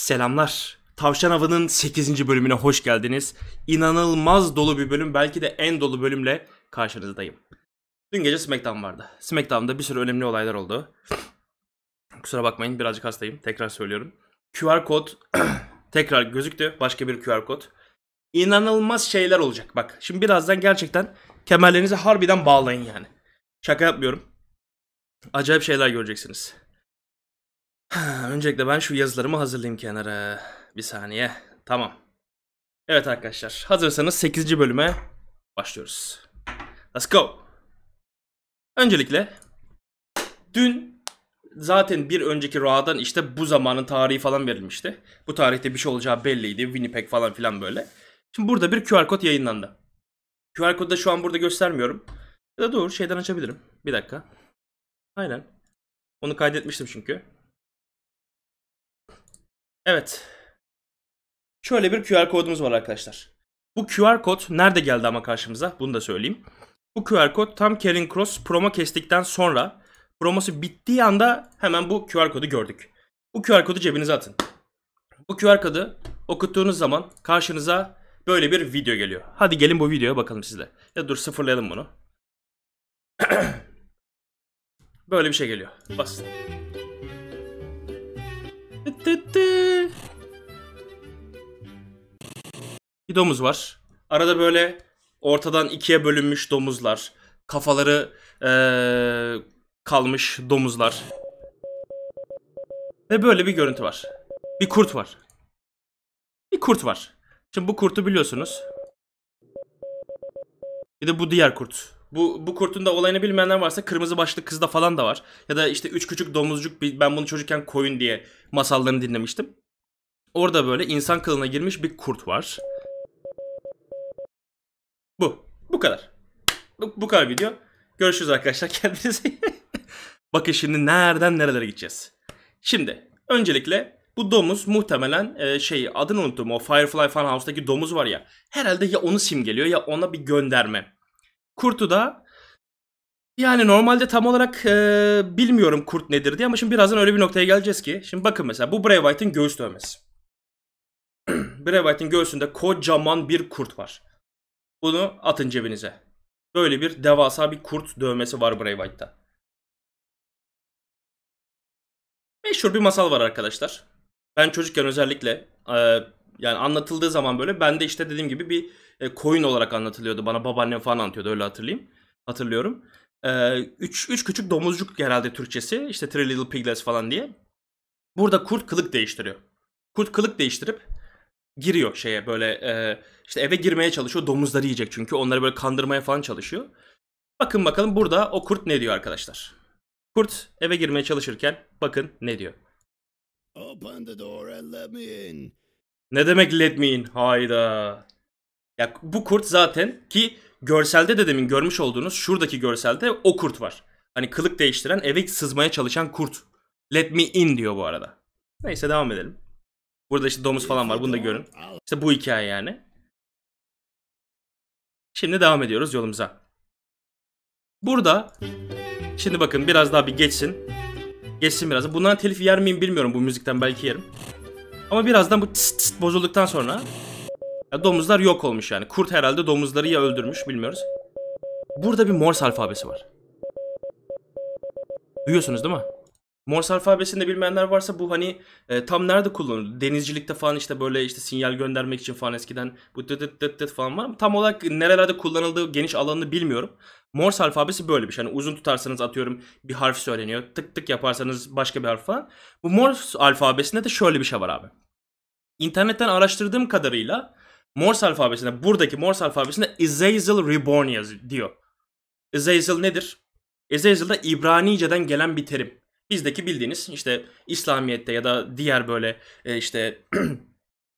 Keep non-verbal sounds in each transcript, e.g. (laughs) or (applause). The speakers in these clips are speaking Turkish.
Selamlar. Tavşan Avı'nın 8. bölümüne hoş geldiniz. İnanılmaz dolu bir bölüm, belki de en dolu bölümle karşınızdayım. Dün gece SmackDown vardı. SmackDown'da bir sürü önemli olaylar oldu. Kusura bakmayın birazcık hastayım. Tekrar söylüyorum. QR kod (clears throat) tekrar gözüktü. Başka bir QR kod. İnanılmaz şeyler olacak. Bak şimdi birazdan gerçekten kemerlerinizi harbiden bağlayın yani. Şaka yapmıyorum. Acayip şeyler göreceksiniz. Öncelikle ben şu yazılarımı hazırlayayım kenara. Bir saniye. Tamam. Evet arkadaşlar hazırsanız 8. bölüme başlıyoruz. Let's go. Öncelikle dün zaten bir önceki Ra'dan işte bu zamanın tarihi falan verilmişti. Bu tarihte bir şey olacağı belliydi. Winnipeg falan filan böyle. Şimdi burada bir QR kod yayınlandı. QR kodu da şu an burada göstermiyorum. Ya da dur şeyden açabilirim. Bir dakika. Aynen. Onu kaydetmiştim çünkü. Evet. Şöyle bir QR kodumuz var arkadaşlar. Bu QR kod nerede geldi ama karşımıza? Bunu da söyleyeyim. Bu QR kod tam Karen Cross promo kestikten sonra promosu bittiği anda hemen bu QR kodu gördük. Bu QR kodu cebinize atın. Bu QR kodu okuttuğunuz zaman karşınıza böyle bir video geliyor. Hadi gelin bu videoya bakalım sizle. Ya dur sıfırlayalım bunu. (clears throat) böyle bir şey geliyor. Basın. Bir domuz var. Arada böyle ortadan ikiye bölünmüş domuzlar. Kafaları ee, kalmış domuzlar. Ve böyle bir görüntü var. Bir kurt var. Bir kurt var. Şimdi bu kurtu biliyorsunuz. Bir de bu diğer kurt. Bu, bu kurtun da olayını bilmeyenler varsa kırmızı başlı kızda falan da var. Ya da işte üç küçük domuzcuk ben bunu çocukken koyun diye masallarını dinlemiştim. Orada böyle insan kılına girmiş bir kurt var. Bu. Bu kadar. Bu, bu kadar video. Görüşürüz arkadaşlar. (laughs) Kendinize Bakın şimdi nereden nerelere gideceğiz. Şimdi öncelikle bu domuz muhtemelen e, şey adını unuttum o Firefly Funhouse'daki domuz var ya. Herhalde ya onu simgeliyor ya ona bir gönderme. Kurt'u da yani normalde tam olarak e, bilmiyorum kurt nedir diye ama şimdi birazdan öyle bir noktaya geleceğiz ki. Şimdi bakın mesela bu Bray White'in göğüs dövmesi. (clears throat) Bray White'in göğsünde kocaman bir kurt var. Bunu atın cebinize. Böyle bir devasa bir kurt dövmesi var Bray White'da Meşhur bir masal var arkadaşlar. Ben çocukken özellikle e, yani anlatıldığı zaman böyle ben de işte dediğim gibi bir e, koyun olarak anlatılıyordu. Bana babaannem falan anlatıyordu öyle hatırlayayım. Hatırlıyorum. E, üç, üç küçük domuzcuk herhalde Türkçesi. İşte Three Little Piglets falan diye. Burada kurt kılık değiştiriyor. Kurt kılık değiştirip giriyor şeye böyle e, işte eve girmeye çalışıyor. Domuzları yiyecek çünkü onları böyle kandırmaya falan çalışıyor. Bakın bakalım burada o kurt ne diyor arkadaşlar. Kurt eve girmeye çalışırken bakın ne diyor. Open the door and let me in. Ne demek let me in? Hayda. Ya bu kurt zaten ki görselde de demin görmüş olduğunuz şuradaki görselde o kurt var. Hani kılık değiştiren eve sızmaya çalışan kurt. Let me in diyor bu arada. Neyse devam edelim. Burada işte domuz falan var bunu da görün. İşte bu hikaye yani. Şimdi devam ediyoruz yolumuza. Burada şimdi bakın biraz daha bir geçsin. Geçsin biraz. Bundan telif yer miyim bilmiyorum bu müzikten belki yerim. Ama birazdan bu tıs tıs bozulduktan sonra ya domuzlar yok olmuş yani. Kurt herhalde domuzları ya öldürmüş bilmiyoruz. Burada bir Morse alfabesi var. Duyuyorsunuz değil mi? Morse alfabesini de bilmeyenler varsa bu hani e, tam nerede kullanılıyor? Denizcilikte falan işte böyle işte sinyal göndermek için falan eskiden bu dıt dıt dıt dıt falan var. Tam olarak nerelerde kullanıldığı geniş alanını bilmiyorum. Morse alfabesi böyle bir şey. Hani uzun tutarsanız atıyorum bir harf söyleniyor. Tık tık yaparsanız başka bir harf falan. Bu Morse alfabesinde de şöyle bir şey var abi. İnternetten araştırdığım kadarıyla Morse alfabesinde buradaki Morse alfabesinde Azazel Reborn yazıyor. Azazel nedir? Azazel da İbranice'den gelen bir terim bizdeki bildiğiniz işte İslamiyet'te ya da diğer böyle e, işte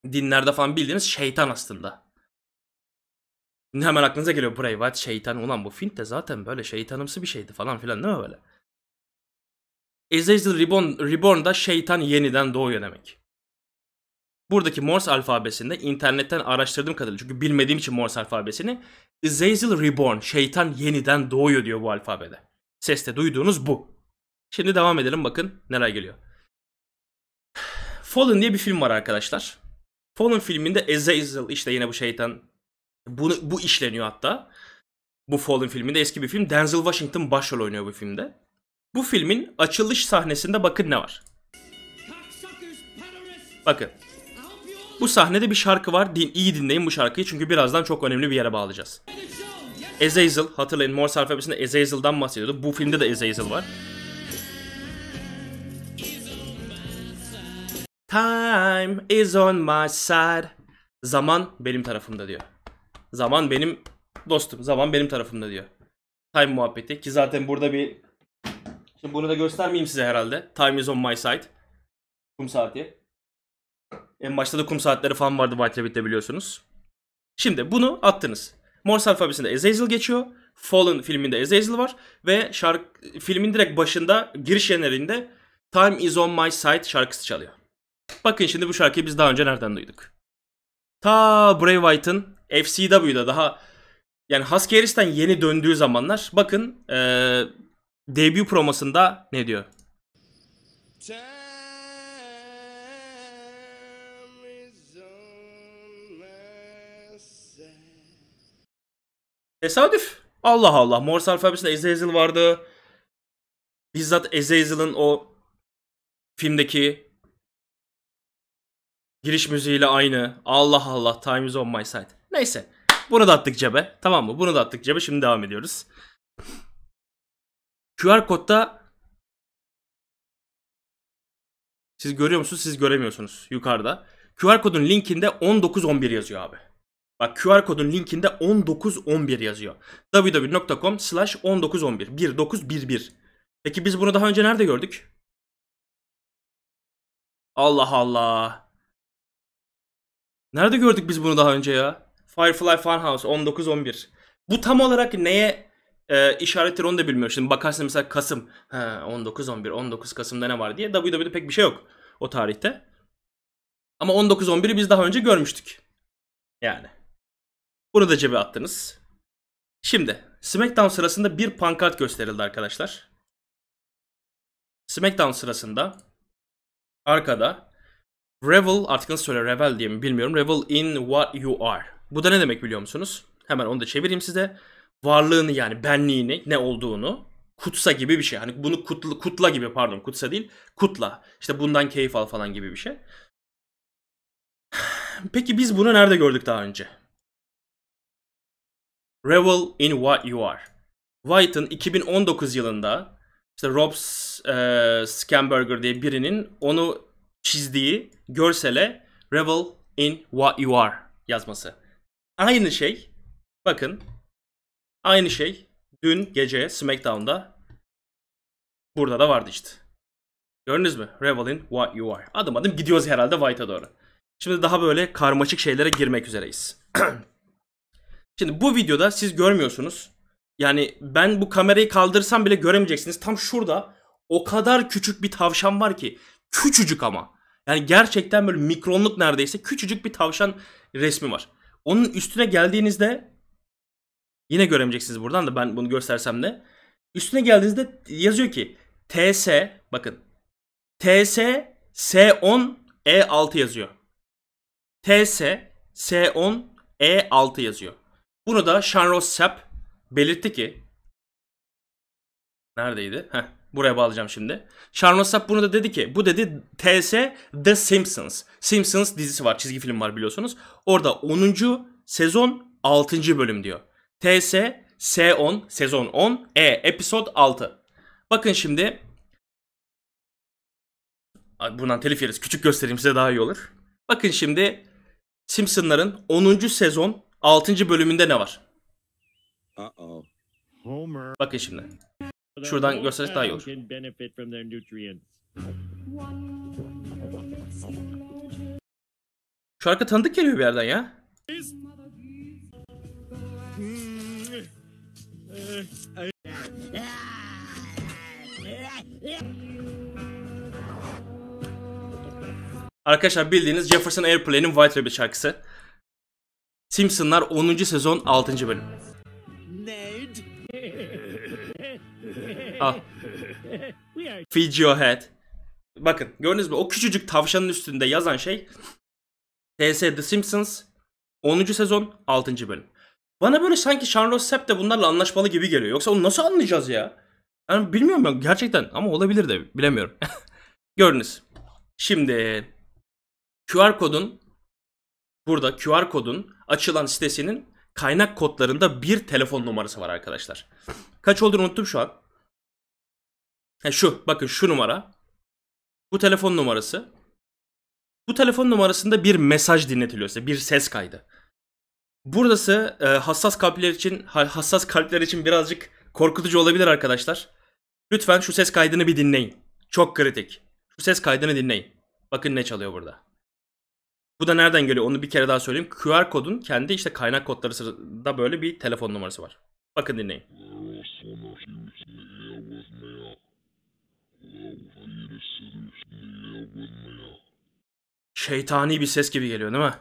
(clears throat) dinlerde falan bildiğiniz şeytan aslında. Hemen aklınıza geliyor Brave White şeytan. Ulan bu Fint de zaten böyle şeytanımsı bir şeydi falan filan değil mi böyle? Azazel Reborn, Reborn da şeytan yeniden doğuyor demek. Buradaki Morse alfabesinde internetten araştırdığım kadarıyla çünkü bilmediğim için Morse alfabesini Azazel Reborn şeytan yeniden doğuyor diyor bu alfabede. Seste duyduğunuz bu. Şimdi devam edelim bakın neler geliyor. Fallen diye bir film var arkadaşlar. Fallen filminde Azazel işte yine bu şeytan bunu, bu işleniyor hatta. Bu Fallen filminde eski bir film. Denzel Washington başrol oynuyor bu filmde. Bu filmin açılış sahnesinde bakın ne var. Bakın. Bu sahnede bir şarkı var. Din, iyi dinleyin bu şarkıyı çünkü birazdan çok önemli bir yere bağlayacağız. Azazel hatırlayın Morse alfabesinde Azazel'dan bahsediyordu. Bu filmde de Azazel var. Time is on my side. Zaman benim tarafımda diyor. Zaman benim dostum. Zaman benim tarafımda diyor. Time muhabbeti ki zaten burada bir Şimdi bunu da göstermeyeyim size herhalde. Time is on my side. Kum saati. En başta da kum saatleri falan vardı White Rabbit'te biliyorsunuz. Şimdi bunu attınız. Morse alfabesinde Azazel geçiyor. Fallen filminde Azazel var. Ve şarkı, filmin direkt başında giriş yerlerinde Time is on my side şarkısı çalıyor. Bakın şimdi bu şarkıyı biz daha önce nereden duyduk? Ta Bray Wyatt'ın FCW'da daha yani Husky Harris'ten yeni döndüğü zamanlar bakın e, debut promosunda ne diyor? Tesadüf. Allah Allah. Morse alfabesinde Ezeazil vardı. Bizzat Ezeazil'in o filmdeki Giriş müziğiyle aynı. Allah Allah time is on my side. Neyse. Bunu da attık cebe. Tamam mı? Bunu da attık cebe. Şimdi devam ediyoruz. QR kodda siz görüyor musunuz? Siz göremiyorsunuz yukarıda. QR kodun linkinde 1911 yazıyor abi. Bak QR kodun linkinde 1911 yazıyor. www.com slash 1911 1911 Peki biz bunu daha önce nerede gördük? Allah Allah. Nerede gördük biz bunu daha önce ya? Firefly Funhouse 19-11. Bu tam olarak neye e, işarettir onu da bilmiyorum. Şimdi bakarsın mesela Kasım. He, 19-11, 19 Kasım'da ne var diye. WWE'de pek bir şey yok o tarihte. Ama 19-11'i biz daha önce görmüştük. Yani. Bunu da cebe attınız. Şimdi SmackDown sırasında bir pankart gösterildi arkadaşlar. SmackDown sırasında arkada Revel artık nasıl söyle Revel diye mi bilmiyorum. Revel in what you are. Bu da ne demek biliyor musunuz? Hemen onu da çevireyim size. Varlığını yani benliğini ne olduğunu kutsa gibi bir şey. Hani bunu kutla, kutla gibi pardon kutsa değil kutla. İşte bundan keyif al falan gibi bir şey. Peki biz bunu nerede gördük daha önce? Revel in what you are. White'ın 2019 yılında işte Rob Scamberger diye birinin onu çizdiği görsele Revel in what you are yazması. Aynı şey bakın aynı şey dün gece SmackDown'da burada da vardı işte. Gördünüz mü? Revel in what you are. Adım adım gidiyoruz herhalde White'a doğru. Şimdi daha böyle karmaşık şeylere girmek üzereyiz. (clears throat) Şimdi bu videoda siz görmüyorsunuz. Yani ben bu kamerayı kaldırsam bile göremeyeceksiniz. Tam şurada o kadar küçük bir tavşan var ki Küçücük ama. Yani gerçekten böyle mikronluk neredeyse küçücük bir tavşan resmi var. Onun üstüne geldiğinizde yine göremeyeceksiniz buradan da ben bunu göstersem de. Üstüne geldiğinizde yazıyor ki TS bakın TS S10 E6 yazıyor. TS S10 E6 yazıyor. Bunu da Shanros Sepp belirtti ki neredeydi? Heh. Buraya bağlayacağım şimdi. Sharon Sapp bunu da dedi ki bu dedi TS The Simpsons. Simpsons dizisi var çizgi film var biliyorsunuz. Orada 10. sezon 6. bölüm diyor. TS S10 sezon 10 E episode 6. Bakın şimdi buradan telif yeriz. Küçük göstereyim size daha iyi olur. Bakın şimdi Simpsonların 10. sezon 6. bölümünde ne var? Uh -oh. Homer. Bakın şimdi. Şuradan göstersek daha iyi olur. Şarkı tanıdık geliyor bir yerden ya. Arkadaşlar bildiğiniz Jefferson Airplane'in White Rabbit şarkısı. Simpsonlar 10. sezon 6. bölüm. Ned. Al. Ah. Feed your head. Bakın gördünüz mü o küçücük tavşanın üstünde yazan şey TS The Simpsons 10. sezon 6. bölüm. Bana böyle sanki Sean Sepp de bunlarla anlaşmalı gibi geliyor. Yoksa onu nasıl anlayacağız ya? Yani bilmiyorum ben gerçekten ama olabilir de bilemiyorum. (laughs) Gördünüz. Şimdi QR kodun burada QR kodun açılan sitesinin kaynak kodlarında bir telefon numarası var arkadaşlar. Kaç olduğunu unuttum şu an. Ha şu bakın şu numara. Bu telefon numarası. Bu telefon numarasında bir mesaj dinletiliyorsa, Bir ses kaydı. Buradası e, hassas kalpler için hassas kalpler için birazcık korkutucu olabilir arkadaşlar. Lütfen şu ses kaydını bir dinleyin. Çok kritik. Şu ses kaydını dinleyin. Bakın ne çalıyor burada. Bu da nereden geliyor onu bir kere daha söyleyeyim. QR kodun kendi işte kaynak kodları da böyle bir telefon numarası var. Bakın dinleyin. şeytani bir ses gibi geliyor değil mi?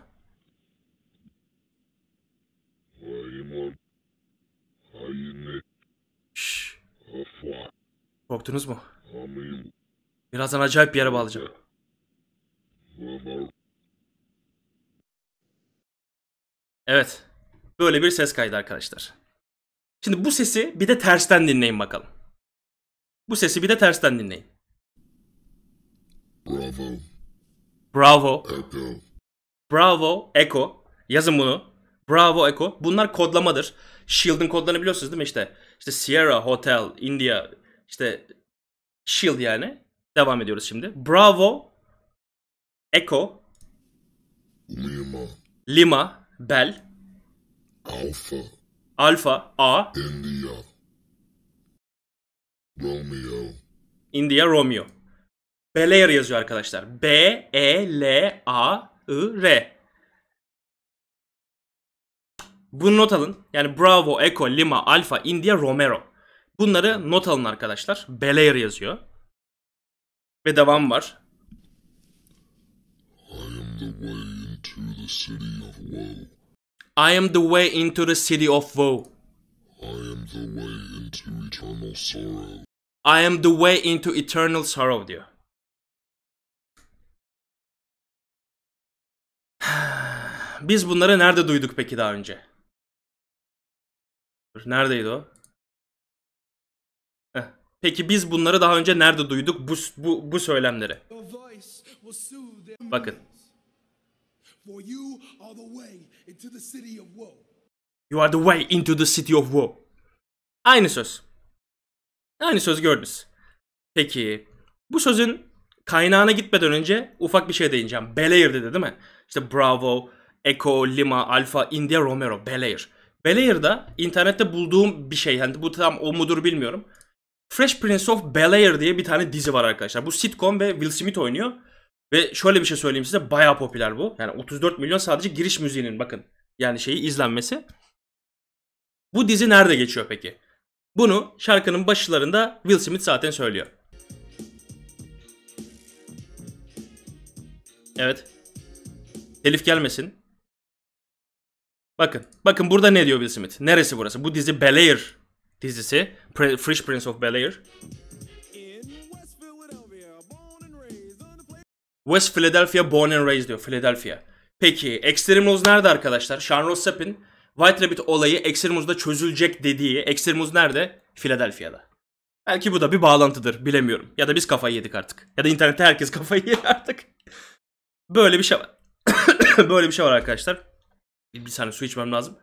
Şşş. Korktunuz mu? Birazdan acayip bir yere bağlayacağım. Evet. Böyle bir ses kaydı arkadaşlar. Şimdi bu sesi bir de tersten dinleyin bakalım. Bu sesi bir de tersten dinleyin. Bravo. Bravo. Echo. Bravo Echo. Yazın bunu. Bravo Echo. Bunlar kodlamadır. Shield'ın kodlarını biliyorsunuz değil mi işte? İşte Sierra, Hotel, India, işte Shield yani. Devam ediyoruz şimdi. Bravo Echo. Lima. Lima, Bell. Alpha, Alpha, A. India. Romeo. India, Romeo. Belair yazıyor arkadaşlar. B, E, L, A, I, R. Bunu not alın. Yani Bravo, Echo, Lima, Alfa, India, Romero. Bunları not alın arkadaşlar. Belair yazıyor. Ve devam var. I am the way into the city of woe. I am the way into the the city of woe. I am way into eternal sorrow. I am the way into eternal sorrow diyor. Biz bunları nerede duyduk peki daha önce? neredeydi o? Heh. Peki biz bunları daha önce nerede duyduk bu, bu, bu söylemleri? Bakın. You are the way into the city of woe. Aynı söz. Aynı söz gördünüz. Peki bu sözün kaynağına gitmeden önce ufak bir şey değineceğim. dedi değil mi? İşte Bravo, Echo, Lima, Alfa, India, Romero, Belair. Belair'da internette bulduğum bir şey. Yani bu tam o mudur bilmiyorum. Fresh Prince of bel diye bir tane dizi var arkadaşlar. Bu sitcom ve Will Smith oynuyor. Ve şöyle bir şey söyleyeyim size bayağı popüler bu. Yani 34 milyon sadece giriş müziğinin bakın. Yani şeyi izlenmesi. Bu dizi nerede geçiyor peki? Bunu şarkının başlarında Will Smith zaten söylüyor. Evet. Telif gelmesin. Bakın. Bakın burada ne diyor Will Smith? Neresi burası? Bu dizi Bel Air dizisi. Pre Fresh Prince of Bel Air. West Philadelphia born and raised diyor. Philadelphia. Peki Extremos nerede arkadaşlar? Sean Ross Sepp'in White Rabbit olayı Extremos'da çözülecek dediği Extremos nerede? Philadelphia'da. Belki bu da bir bağlantıdır bilemiyorum. Ya da biz kafayı yedik artık. Ya da internette herkes kafayı (laughs) yedi artık. Böyle bir şey var. (coughs) Böyle bir şey var arkadaşlar. Bir saniye su içmem lazım.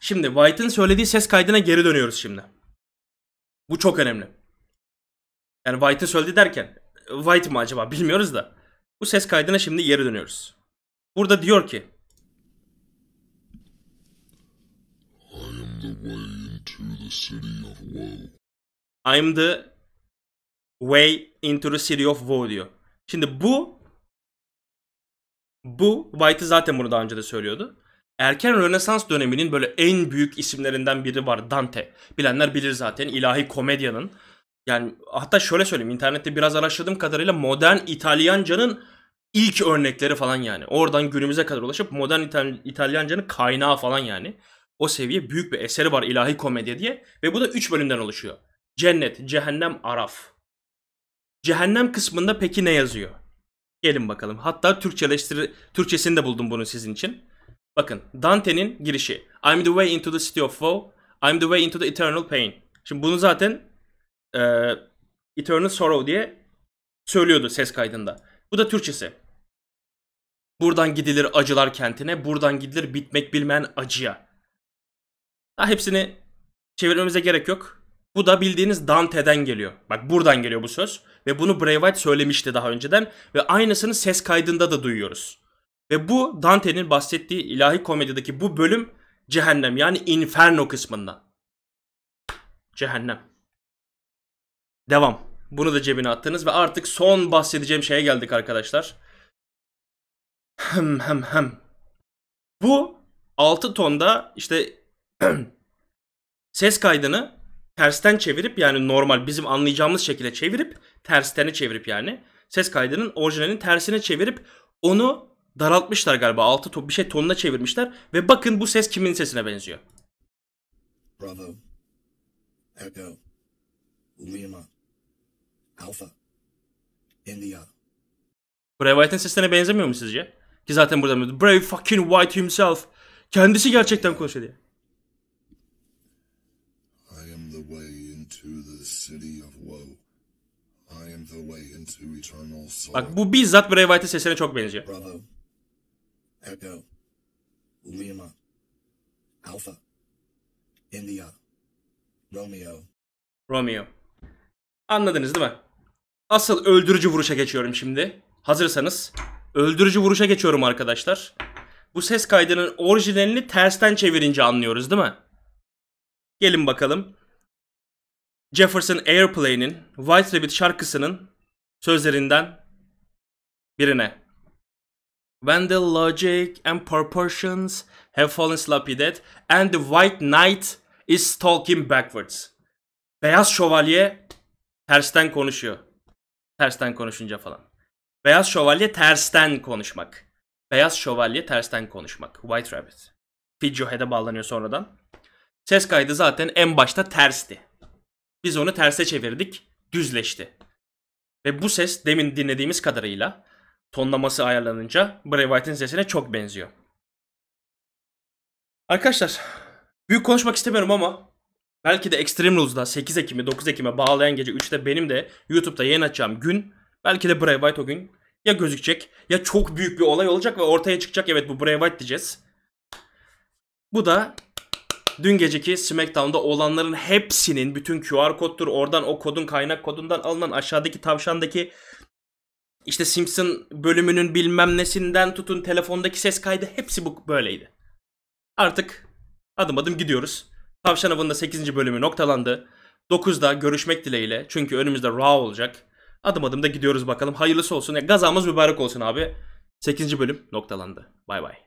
Şimdi White'ın söylediği ses kaydına geri dönüyoruz şimdi. Bu çok önemli. Yani White'ın söylediği derken White mı acaba bilmiyoruz da. Bu ses kaydına şimdi geri dönüyoruz. Burada diyor ki I am the way into the city of woe diyor. Şimdi bu bu White zaten bunu daha önce de söylüyordu. Erken Rönesans döneminin böyle en büyük isimlerinden biri var Dante. Bilenler bilir zaten ilahi komedyanın. Yani hatta şöyle söyleyeyim internette biraz araştırdığım kadarıyla modern İtalyancanın ilk örnekleri falan yani. Oradan günümüze kadar ulaşıp modern İtal- İtalyancanın kaynağı falan yani. O seviye büyük bir eseri var ilahi komedya diye ve bu da 3 bölümden oluşuyor. Cennet, cehennem, araf. Cehennem kısmında peki ne yazıyor? Gelin bakalım. Hatta Türkçeleştir Türkçesini de buldum bunu sizin için. Bakın Dante'nin girişi. I'm the way into the city of woe. I'm the way into the eternal pain. Şimdi bunu zaten e, eternal sorrow diye söylüyordu ses kaydında. Bu da Türkçesi. Buradan gidilir acılar kentine, buradan gidilir bitmek bilmeyen acıya. Ha, hepsini çevirmemize gerek yok. Bu da bildiğiniz Dante'den geliyor. Bak buradan geliyor bu söz. Ve bunu Braveheart söylemişti daha önceden. Ve aynısını ses kaydında da duyuyoruz. Ve bu Dante'nin bahsettiği ilahi komedideki bu bölüm cehennem yani inferno kısmında. Cehennem. Devam. Bunu da cebine attınız ve artık son bahsedeceğim şeye geldik arkadaşlar. Hem hem hem. Bu 6 tonda işte (clears throat) ses kaydını tersten çevirip yani normal bizim anlayacağımız şekilde çevirip terstene çevirip yani ses kaydının orijinalinin tersine çevirip onu daraltmışlar galiba. Altı to- bir şey tonuna çevirmişler ve bakın bu ses kimin sesine benziyor. Bravo. Echo. Lima. Alpha. India. Brave White'ın sesine benzemiyor mu sizce? Ki zaten burada Brave fucking White himself. Kendisi gerçekten konuşuyor diye. Bak bu bizzat Bray Wyatt'ın sesine çok benziyor. Bravo. Echo. Lima. Alpha. India. Romeo. Romeo. Anladınız değil mi? Asıl öldürücü vuruşa geçiyorum şimdi. Hazırsanız. Öldürücü vuruşa geçiyorum arkadaşlar. Bu ses kaydının orijinalini tersten çevirince anlıyoruz değil mi? Gelin bakalım. Jefferson Airplane'in White Rabbit şarkısının sözlerinden birine. When the logic and proportions have fallen sloppy dead and the white knight is talking backwards. Beyaz şövalye tersten konuşuyor. Tersten konuşunca falan. Beyaz şövalye tersten konuşmak. Beyaz şövalye tersten konuşmak. White Rabbit. Fidjohead'e bağlanıyor sonradan. Ses kaydı zaten en başta tersti. Biz onu terse çevirdik. Düzleşti. Ve bu ses demin dinlediğimiz kadarıyla tonlaması ayarlanınca Bray Wyatt'in sesine çok benziyor. Arkadaşlar büyük konuşmak istemiyorum ama belki de Extreme Rules'da 8 Ekim'i 9 Ekim'e bağlayan gece 3'te benim de YouTube'da yayın açacağım gün belki de Bray Wyatt o gün ya gözükecek ya çok büyük bir olay olacak ve ortaya çıkacak evet bu Bray Wyatt diyeceğiz. Bu da Dün geceki SmackDown'da olanların hepsinin bütün QR koddur. Oradan o kodun kaynak kodundan alınan aşağıdaki tavşandaki işte Simpson bölümünün bilmem nesinden tutun telefondaki ses kaydı hepsi bu böyleydi. Artık adım adım gidiyoruz. Tavşan Avı'nda 8. bölümü noktalandı. 9'da görüşmek dileğiyle. Çünkü önümüzde Raw olacak. Adım adım da gidiyoruz bakalım. Hayırlısı olsun. Ya, gazamız mübarek olsun abi. 8. bölüm noktalandı. Bay bay.